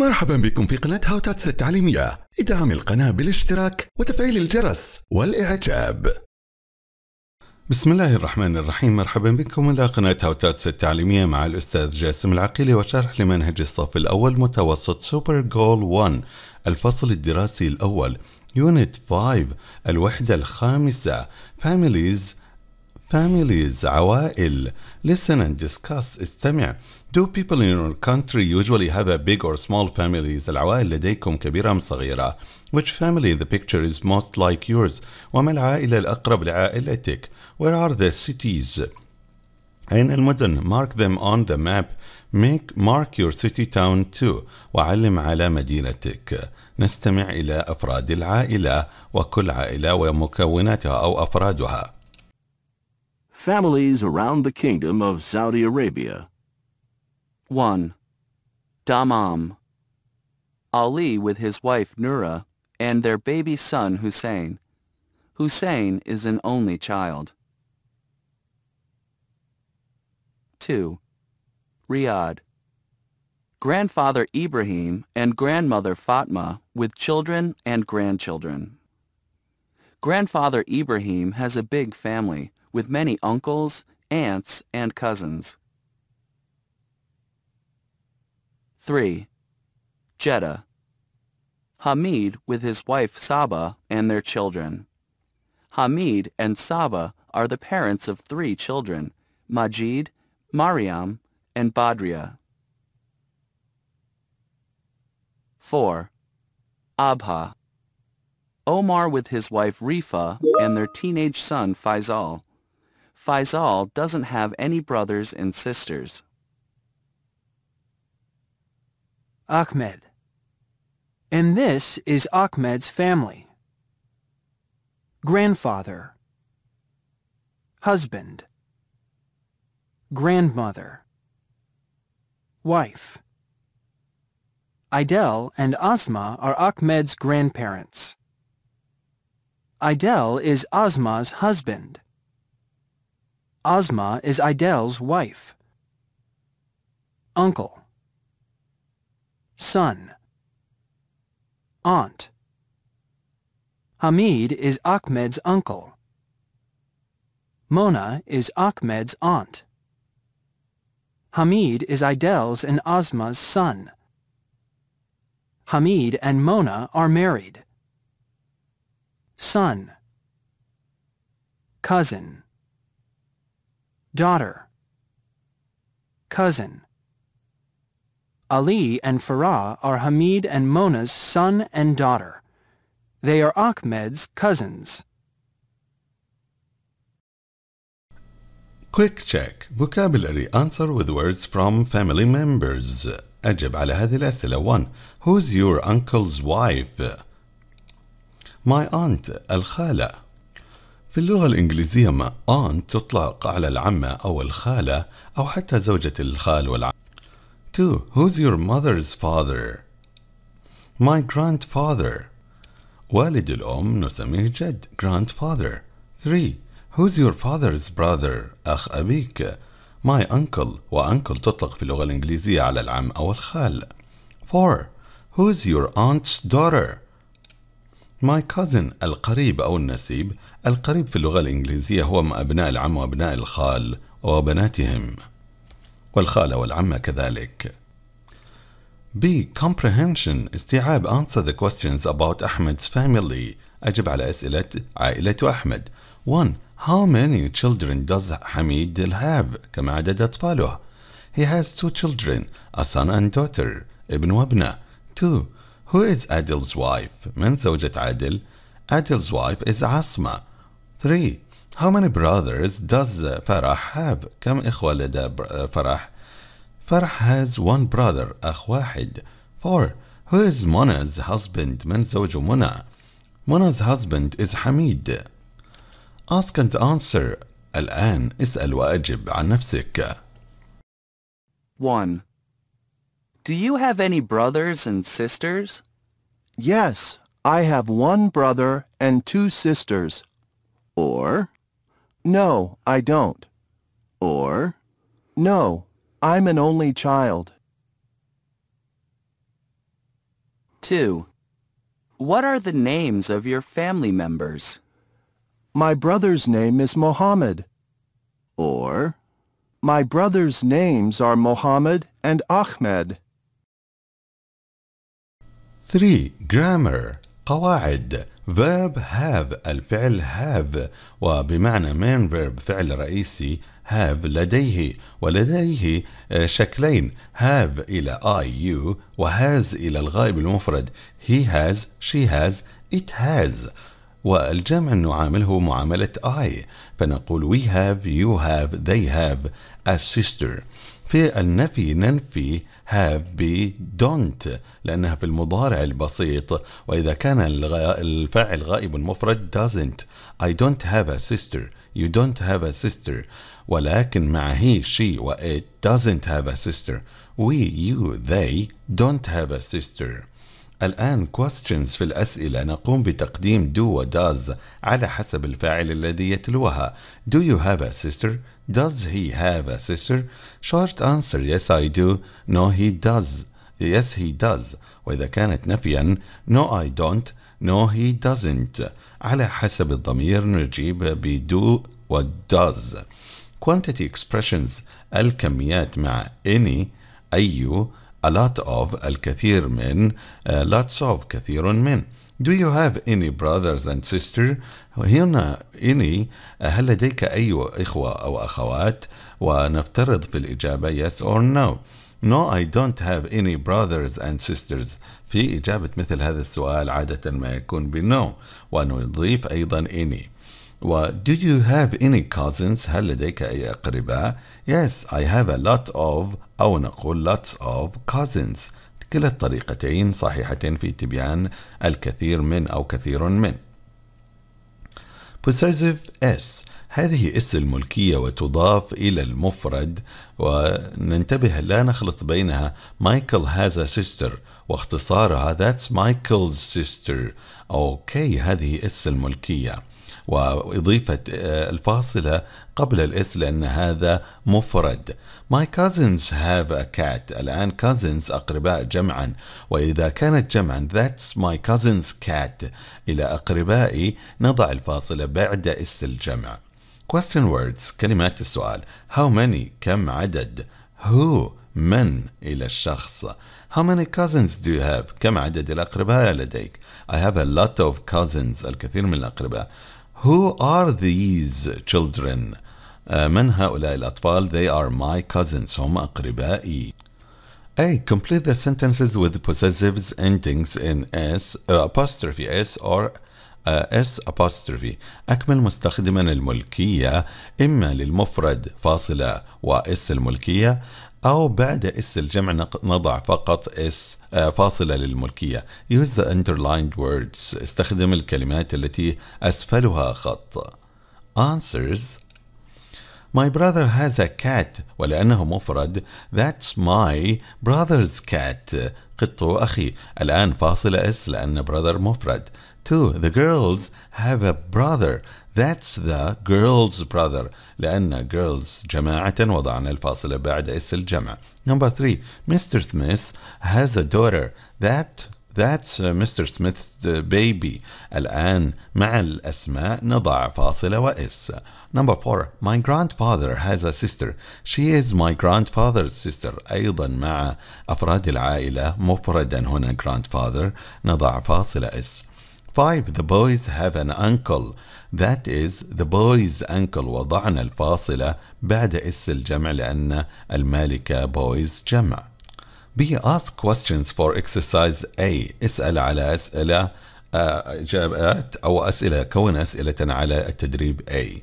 مرحبا بكم في قناة هاوتاتس التعليمية ادعم القناة بالاشتراك وتفعيل الجرس والإعجاب بسم الله الرحمن الرحيم مرحبا بكم إلى قناة هاوتاتس التعليمية مع الأستاذ جاسم العقيلي وشرح لمنهج الصف الأول متوسط سوبر جول 1 الفصل الدراسي الأول يونت 5 الوحدة الخامسة Families families, عوائل. Listen and discuss. استمع. Do people in your country usually have a big or small families؟ العوائل لديكم كبيرة أم صغيرة؟ Which family in the picture is most like yours؟ وما العائلة الأقرب لعائلتك؟ Where are the cities? أين المدن؟ Mark them on the map. Make mark your city town too. وعلم على مدينتك. نستمع إلى أفراد العائلة وكل عائلة ومكوناتها أو أفرادها. Families around the Kingdom of Saudi Arabia. 1. Damam. Ali with his wife Nura and their baby son Hussein. Hussein is an only child. 2. Riyadh. Grandfather Ibrahim and grandmother Fatma with children and grandchildren. Grandfather Ibrahim has a big family with many uncles, aunts, and cousins. 3. Jeddah. Hamid with his wife Saba and their children. Hamid and Saba are the parents of three children, Majid, Mariam, and Badria. 4. Abha. Omar with his wife Rifa and their teenage son Faisal. Faisal doesn't have any brothers and sisters. Ahmed. And this is Ahmed's family. Grandfather. Husband. Grandmother. Wife. Idel and Ozma are Ahmed's grandparents. Idel is Ozma's husband. Ozma is Idel's wife. Uncle. Son. Aunt. Hamid is Ahmed's uncle. Mona is Ahmed's aunt. Hamid is Idel's and Ozma's son. Hamid and Mona are married. Son. Cousin daughter, cousin. Ali and Farah are Hamid and Mona's son and daughter. They are Ahmed's cousins. Quick check vocabulary answer with words from family members. أجب على هذه الأسئلة 1. Who's your uncle's wife? My aunt, الخالة في اللغة الإنجليزية ما aunt تطلق على العمة أو الخالة أو حتى زوجة الخال والعم. 2. Who's your mother's father? My grandfather. والد الأم نسميه جد grandfather. 3. Who's your father's brother? أخ أبيك. My uncle وأنكل تطلق في اللغة الإنجليزية على العم أو الخال. 4. Who's your aunt's daughter? My cousin القريب أو النسيب القريب في اللغة الإنجليزية هو أبناء العم وأبناء الخال وبناتهم والخالة والعمة كذلك B. Comprehension استيعاب Answer the questions about Ahmed's family أجب على أسئلة عائلة أحمد 1. How many children does Hamid have كم عدد أطفاله He has two children a son and daughter ابن وابنة 2. Who is Adil's wife? من زوجة عادل? Adil's wife is Asma. 3. How many brothers does Farah have? كم إخوة لدى Farah? Farah has one brother, أخ واحد. 4. Who is Mona's husband? من زوج منى? Mona's husband is Hamid. Ask and answer. الآن اسأل وأجب عن نفسك. 1. Do you have any brothers and sisters? Yes, I have one brother and two sisters. Or, no, I don't. Or, no, I'm an only child. 2. What are the names of your family members? My brother's name is Mohammed. Or, my brother's names are Mohammed and Ahmed. 3. grammar قواعد verb have الفعل have وبمعنى main verb فعل رئيسي have لديه ولديه شكلين have إلى I you وhas إلى الغائب المفرد he has she has it has والجمع نعامله معاملة I فنقول we have you have they have a sister في النفي ننفي have be don't لأنها في المضارع البسيط وإذا كان الفاعل غائب المفرد doesn't I don't have a sister you don't have a sister ولكن مع he she و it doesn't have a sister we you they don't have a sister الآن questions في الأسئلة نقوم بتقديم do و does على حسب الفاعل الذي يتلوها Do you have a sister? Does he have a sister? Short answer yes I do No he does Yes he does وإذا كانت نفيا No I don't No he doesn't على حسب الضمير نجيب ب do و does quantity expressions الكميات مع any أي a lot of الكثير من uh, lots of كثير من Do you have any brothers and sisters? هنا any آه، هل لديك أي إخوة أو أخوات؟ ونفترض في الإجابة yes or no. No, I don't have any brothers and sisters. في إجابة مثل هذا السؤال عادة ما يكون بنو ونضيف أيضا any. و do you have any cousins هل لديك أي أقرباء yes I have a lot of أو نقول lots of cousins كلا الطريقتين صحيحتين في تبيان الكثير من أو كثير من possessive s هذه اس الملكية وتضاف إلى المفرد وننتبه لا نخلط بينها مايكل هاز a sister واختصارها that's Michael's sister أوكي هذه اس الملكية وإضيفة آه، الفاصلة قبل الاس لأن هذا مفرد My cousins have a cat الآن cousins أقرباء جمعا وإذا كانت جمعا That's my cousin's cat إلى أقربائي نضع الفاصلة بعد اس الجمع Question words كلمات السؤال How many كم عدد Who من إلى الشخص How many cousins do you have؟ كم عدد الأقرباء لديك؟ I have a lot of cousins الكثير من الأقرباء Who are these children? Uh, من هؤلاء الأطفال? They are my cousins. هم أقربائي. A. Complete the sentences with possessives endings in S uh, apostrophe S or uh, s apostrophe أكمل مستخدما الملكية إما للمفرد فاصلة وإس الملكية أو بعد اس الجمع نضع فقط اس آه، فاصلة للملكية use the underlined words استخدم الكلمات التي أسفلها خط answers My brother has a cat ولأنه مفرد that's my brother's cat قط أخي الآن فاصلة اس لأن brother مفرد two the girls have a brother that's the girls brother لأن girls جماعة وضعنا الفاصلة بعد اس الجمع number three Mr. Smith has a daughter that That's uh, Mr. Smith's uh, baby. الآن مع الأسماء نضع فاصلة وإس. Number four. My grandfather has a sister. She is my grandfather's sister. أيضا مع أفراد العائلة مفردا هنا grandfather نضع فاصلة إس. 5. The boys have an uncle. That is the boys uncle. وضعنا الفاصلة بعد اس الجمع لأن المالكة boys جمع. B. Ask questions for exercise A. اسأل على أسئلة إجابات أو أسئلة كون أسئلة على التدريب A.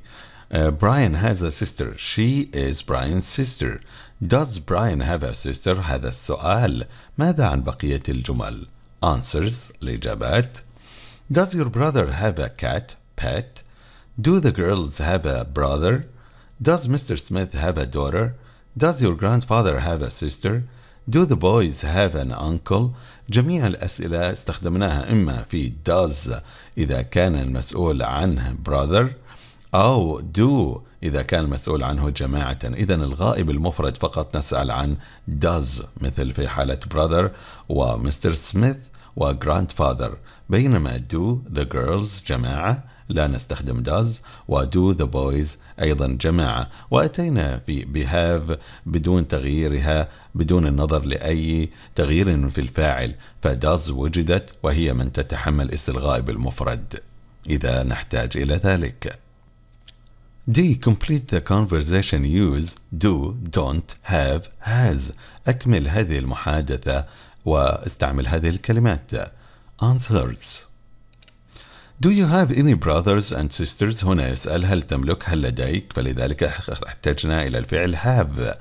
Uh, Brian has a sister. She is Brian's sister. Does Brian have a sister؟ هذا السؤال. ماذا عن بقية الجمل؟ Answers الإجابات Does your brother have a cat, pet? Do the girls have a brother? Does Mr. Smith have a daughter? Does your grandfather have a sister? Do the boys have an uncle? جميع الأسئلة استخدمناها إما في does إذا كان المسؤول عنه brother أو do إذا كان المسؤول عنه جماعة إذا الغائب المفرد فقط نسأل عن does مثل في حالة brother ومستر سميث و فاذر بينما دو ذا جيرلز جماعة لا نستخدم داز ودو ذا بويز أيضا جماعة وأتينا في بهاف بدون تغييرها بدون النظر لأي تغيير في الفاعل فداز وجدت وهي من تتحمل اسم الغائب المفرد إذا نحتاج إلى ذلك D. Complete the conversation use do, don't, have, has. أكمل هذه المحادثة واستعمل هذه الكلمات answers Do you have any brothers and sisters؟ هنا يسأل هل تملك؟ هل لديك؟ فلذلك احتجنا إلى الفعل have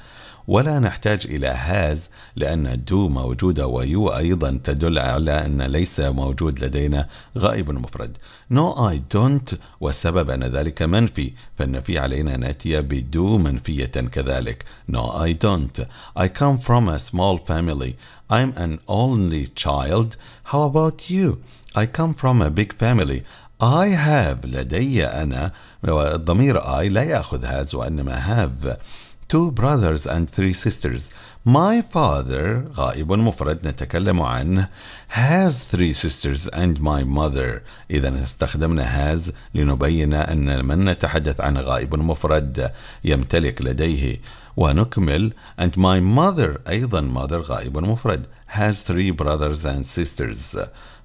ولا نحتاج إلى هاز لأن دو موجودة ويو أيضا تدل على أن ليس موجود لدينا غائب مفرد no I don't والسبب أن ذلك منفي فالنفي علينا أن نأتي بدو منفية كذلك no I don't I come from a small family I'm an only child how about you I come from a big family I have لدي أنا الضمير I لا يأخذ هاز وإنما have two brothers and three sisters. My father غائب مفرد نتكلم عنه has three sisters and my mother. إذا استخدمنا has لنبين أن من نتحدث عن غائب مفرد يمتلك لديه ونكمل and my mother أيضا mother غائب مفرد has three brothers and sisters.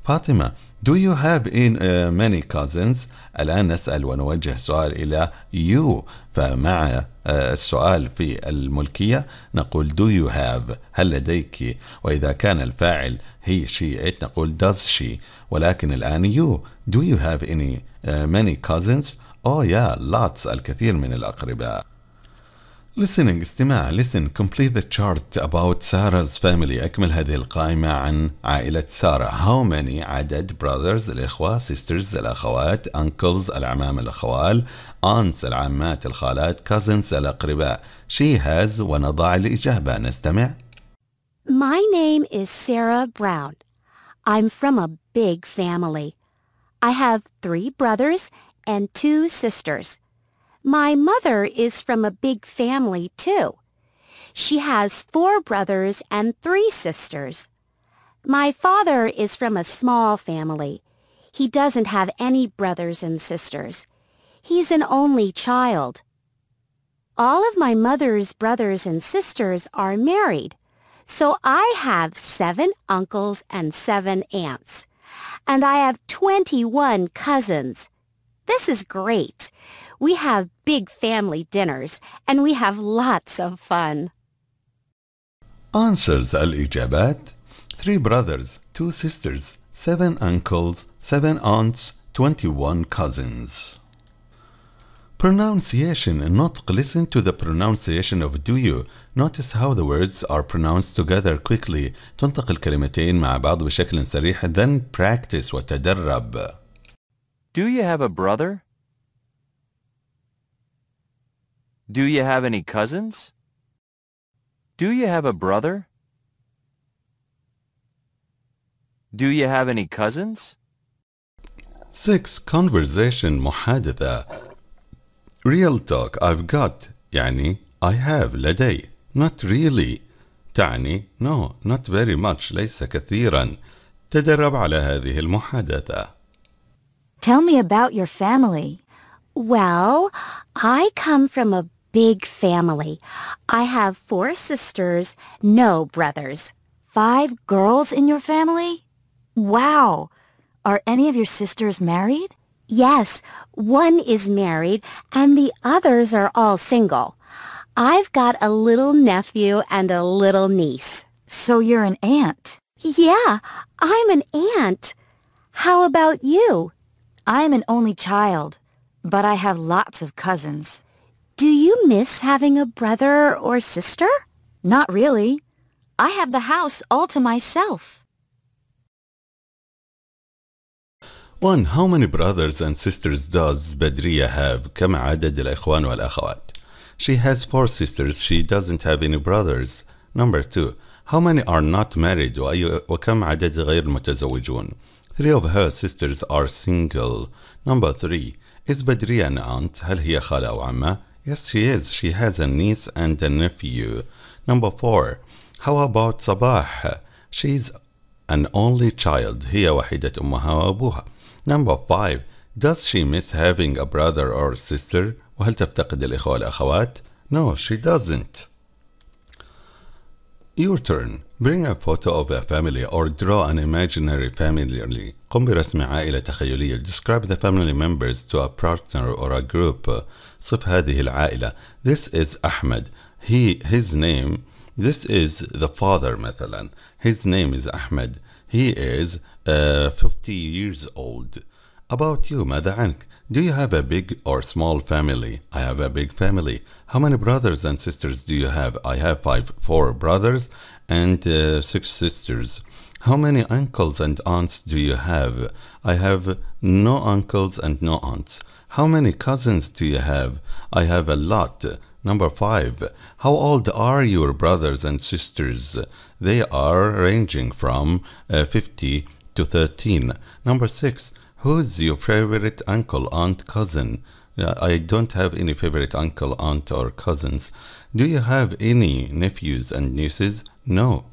فاطمة Do you have in uh, many cousins؟ الآن نسأل ونوجه سؤال إلى you فمع uh, السؤال في الملكية نقول do you have هل لديك وإذا كان الفاعل هي she it نقول does she ولكن الآن you do you have any uh, many cousins؟ oh yeah lots الكثير من الأقرباء listening استماع listen complete the chart about Sarah's family أكمل هذه القائمة عن عائلة سارة how many عدد brothers الإخوة sisters الأخوات uncles العمام الأخوال aunts العمات الخالات cousins الأقرباء she has ونضع الإجابة نستمع My name is Sarah Brown. I'm from a big family. I have three brothers and two sisters. My mother is from a big family, too. She has four brothers and three sisters. My father is from a small family. He doesn't have any brothers and sisters. He's an only child. All of my mother's brothers and sisters are married, so I have seven uncles and seven aunts, and I have 21 cousins. This is great. We have big family dinners and we have lots of fun. Answers الإجابات Three brothers, two sisters, seven uncles, seven aunts, 21 cousins. Pronunciation and not Listen to the pronunciation of do you. Notice how the words are pronounced together quickly. تنطق الكلمتين مع بعض بشكل Then practice وتدرب. Do you have a brother? Do you have any cousins? Do you have a brother? Do you have any cousins? 6. Conversation محادثة Real talk I've got يعني I have لدي Not really تعني no not very much ليس كثيرا تدرب على هذه المحادثة Tell me about your family. Well, I come from a big family. I have four sisters, no brothers. Five girls in your family? Wow. Are any of your sisters married? Yes, one is married and the others are all single. I've got a little nephew and a little niece. So you're an aunt? Yeah, I'm an aunt. How about you? I am an only child, but I have lots of cousins. Do you miss having a brother or sister? Not really. I have the house all to myself. 1. How many brothers and sisters does Badriya have? كم عدد الإخوان والأخوات? She has four sisters. She doesn't have any brothers. Number 2. How many are not married وكم عدد غير المتزوجون? Three of her sisters are single. Number three, is Badriya an aunt? هل هي خالة أو عمة? Yes, she is. She has a niece and a nephew. Number four, how about Sabah? She's an only child. هي وحيدة أمها وأبوها. Number five, does she miss having a brother or sister? وهل تفتقد الإخوة والأخوات? No, she doesn't. Your turn. Bring a photo of a family or draw an imaginary family. قم برسم عائلة تخيلية. Describe the family members to a partner or a group. صف هذه العائلة. This is Ahmed. He, his name, this is the father مثلا. His name is Ahmed. He is uh, 50 years old. About you, ماذا عنك? Do you have a big or small family? I have a big family. How many brothers and sisters do you have? I have five, four brothers and uh, six sisters. How many uncles and aunts do you have? I have no uncles and no aunts. How many cousins do you have? I have a lot. Number five. How old are your brothers and sisters? They are ranging from uh, 50 to 13. Number six. Who's your favorite uncle, aunt, cousin? I don't have any favorite uncle, aunt, or cousins. Do you have any nephews and nieces? No.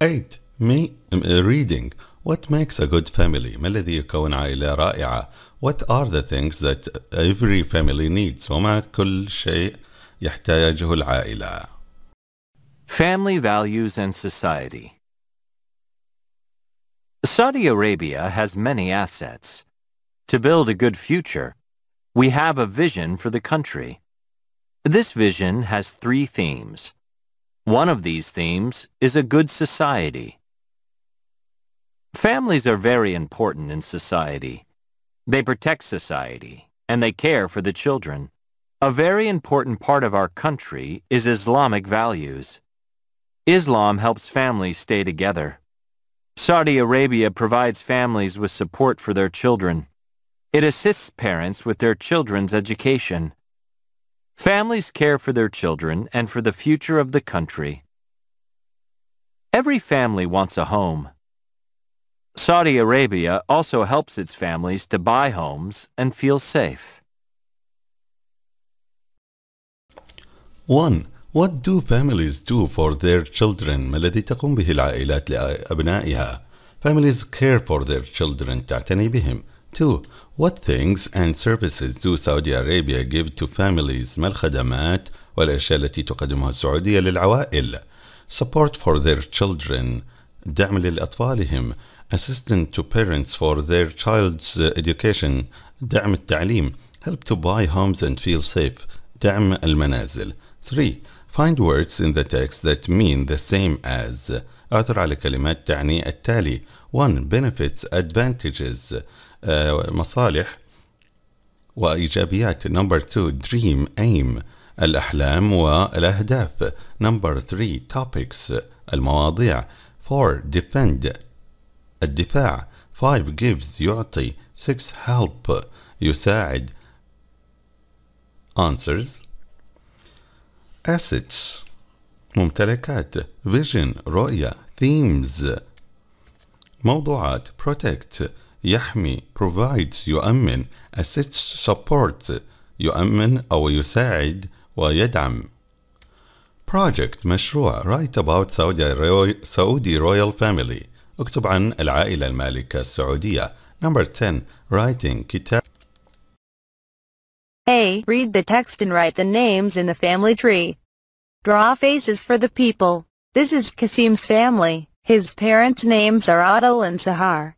8. Me, um, uh, reading. What makes a good family? ما الذي يكون عائلة رائعة? What are the things that every family needs? وما كل شيء يحتاجه العائلة? Family values and society. Saudi Arabia has many assets. To build a good future, we have a vision for the country. This vision has three themes. One of these themes is a good society. Families are very important in society. They protect society, and they care for the children. A very important part of our country is Islamic values. Islam helps families stay together. Saudi Arabia provides families with support for their children. It assists parents with their children's education. Families care for their children and for the future of the country. Every family wants a home. Saudi Arabia also helps its families to buy homes and feel safe. 1. What do families do for their children؟ ما الذي تقوم به العائلات لأبنائها؟ Families care for their children تعتني بهم 2. What things and services do Saudi Arabia give to families؟ ما الخدمات والأشياء التي تقدمها السعودية للعوائل؟ Support for their children دعم لأطفالهم Assistance to parents for their child's education دعم التعليم Help to buy homes and feel safe دعم المنازل 3. Find words in the text that mean the same as أطلع على كلمات تعني التالي 1. Benefits, advantages, مصالح وإيجابيات Number 2. Dream, aim الأحلام والأهداف Number 3. Topics المواضيع 4. Defend الدفاع 5. Gives يعطي 6. Help يساعد Answers assets ممتلكات vision رؤية themes موضوعات protect يحمي provides يؤمن assets support يؤمن أو يساعد ويدعم project مشروع write about Saudi Royal Family اكتب عن العائلة المالكة السعودية number 10 writing كتاب A. Read the text and write the names in the family tree. Draw faces for the people. This is Kasim's family. His parents' names are Adil and Sahar.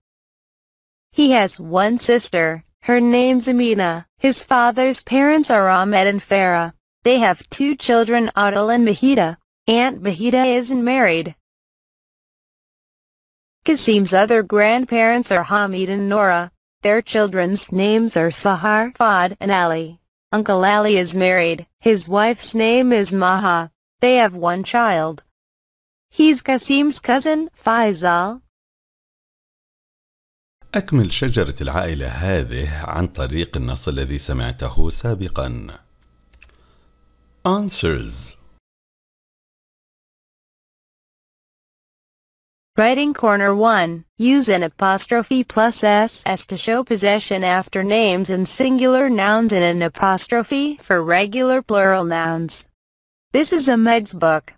He has one sister. Her name's Amina. His father's parents are Ahmed and Farah. They have two children Adil and Mahida. Aunt Mahida isn't married. Kasim's other grandparents are Hamid and Nora. Their children's names are Sahar, Fad, and Ali. Uncle Ali is married. His wife's name is Maha. They have one child. He's Kasim's cousin, Faisal. أكمل شجرة العائلة هذه عن طريق النص الذي سمعته سابقا. Answers Writing corner 1. Use an apostrophe plus ss to show possession after names and singular nouns and an apostrophe for regular plural nouns. This is a Meg's book.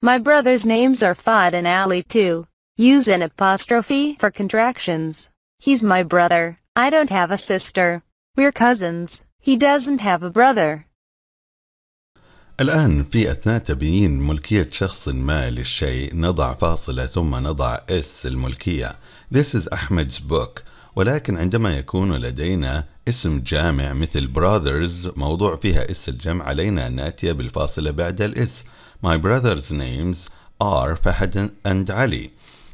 My brother's names are Fad and Ali too. Use an apostrophe for contractions. He's my brother. I don't have a sister. We're cousins. He doesn't have a brother. الآن في أثناء تبيين ملكية شخص ما للشيء نضع فاصلة ثم نضع اس الملكية This is Ahmed's book ولكن عندما يكون لدينا اسم جامع مثل brothers موضوع فيها اس الجمع علينا أن نأتي بالفاصلة بعد الاس My brother's names are فهد and علي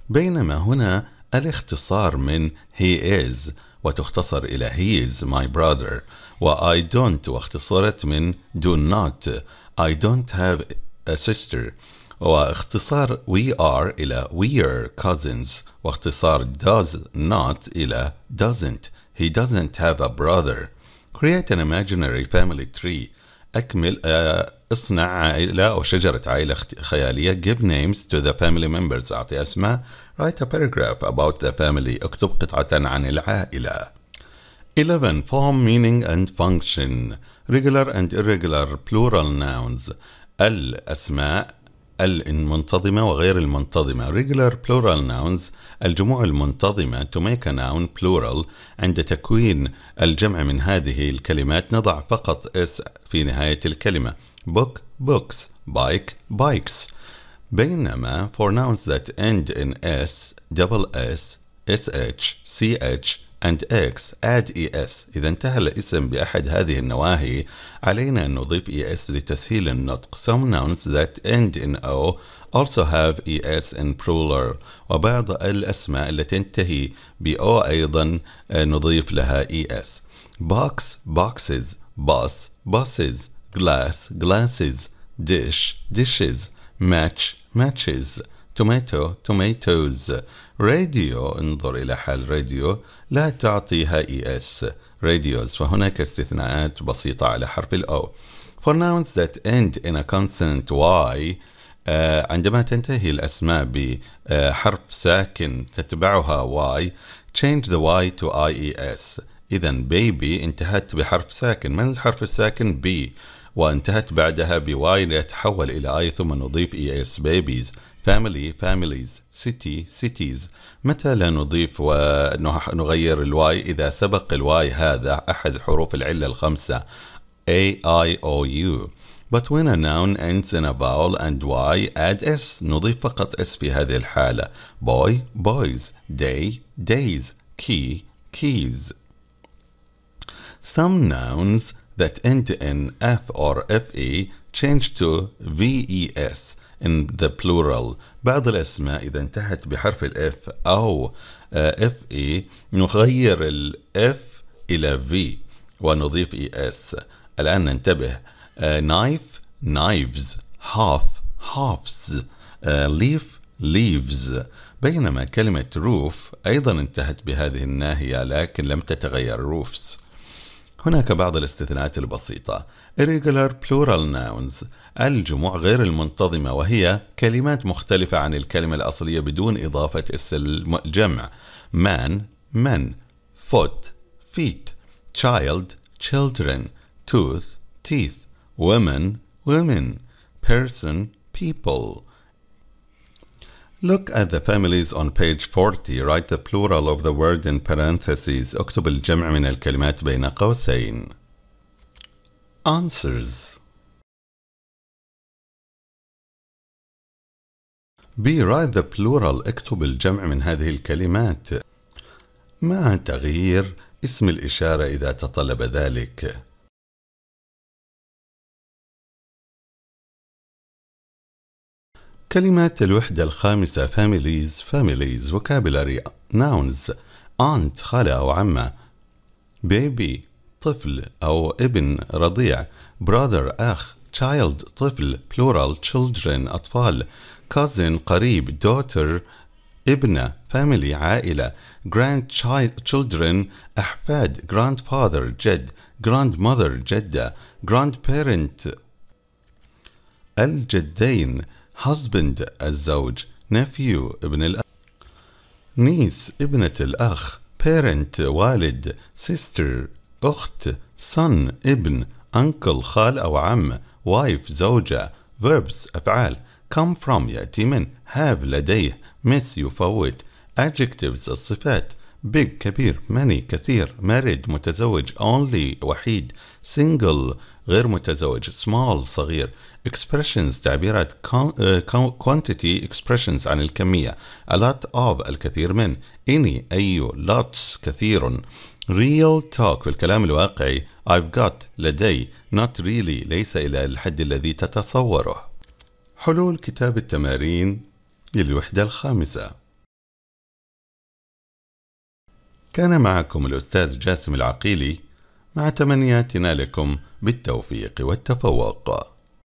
بينما هنا الاختصار من he is وتختصر إلى he is my brother و I don't واختصرت من do not I don't have a sister واختصار we are إلى we are cousins واختصار does not إلى doesn't he doesn't have a brother create an imaginary family tree أكمل اصنع عائلة أو شجرة عائلة خيالية give names to the family members أعطي أسماء write a paragraph about the family اكتب قطعة عن العائلة 11. Form, meaning and function. Regular and irregular plural nouns. الأسماء المنتظمة وغير المنتظمة regular plural nouns الجموع المنتظمة to make a noun plural عند تكوين الجمع من هذه الكلمات نضع فقط s في نهاية الكلمة book books bike bikes بينما for nouns that end in s double s sh ch and x add es إذا انتهى الاسم بأحد هذه النواهي علينا أن نضيف es لتسهيل النطق some nouns that end in o also have es in plural وبعض الأسماء التي تنتهي ب o أيضا نضيف لها es box boxes bus buses glass glasses dish dishes match matches tomato tomatoes radio انظر إلى حال راديو لا تعطيها إي إس راديوز فهناك استثناءات بسيطة على حرف الأو for nouns that end in a consonant y uh, عندما تنتهي الأسماء بحرف آه، ساكن تتبعها y change the y to ies إذا baby انتهت بحرف ساكن من الحرف الساكن b وانتهت بعدها بواي ليتحول إلى آي ثم نضيف إي إس بيبيز فاميلي فاميليز سيتي سيتيز متى لا نضيف ونغير الواي إذا سبق الواي هذا أحد حروف العلة الخمسة A I O U But when a noun ends in a vowel and y, add s. نضيف فقط s في هذه الحالة. boy, boys, day, days, key, keys. Some nouns that end in F or FE change to VES in the plural بعض الأسماء إذا انتهت بحرف الإف أو آه، FE نغير F إلى V ونضيف ES الآن ننتبه آه، knife knives half halves آه، leaf leaves بينما كلمة roof أيضا انتهت بهذه الناهية لكن لم تتغير roofs هناك بعض الاستثناءات البسيطة irregular plural nouns الجموع غير المنتظمة وهي كلمات مختلفة عن الكلمة الأصلية بدون إضافة اسم الجمع man men foot feet child children tooth teeth women women person people Look at the families on page 40. Write the plural of the word in parentheses. اكتب الجمع من الكلمات بين قوسين. Answers B. Write the plural. اكتب الجمع من هذه الكلمات. مع تغيير اسم الإشارة إذا تطلب ذلك. كلمة الوحدة الخامسة families families vocabulary nouns aunt خالة أو عمة baby طفل أو ابن رضيع brother أخ child طفل plural children أطفال cousin قريب daughter ابنة family عائلة grandchildren أحفاد grandfather جد grandmother جدة grandparent الجدين husband الزوج nephew ابن الأخ نيس ابنة الأخ parent والد sister أخت son ابن uncle خال أو عم wife زوجة verbs أفعال come from يأتي من have لديه miss يفوت adjectives الصفات big كبير many كثير married متزوج only وحيد single غير متزوج small صغير expressions تعبيرات آه، quantity expressions عن الكمية a lot of الكثير من any أي lots كثير real talk في الكلام الواقعي I've got لدي not really ليس إلى الحد الذي تتصوره حلول كتاب التمارين للوحدة الخامسة كان معكم الأستاذ جاسم العقيلي مع تمنياتنا لكم بالتوفيق والتفوق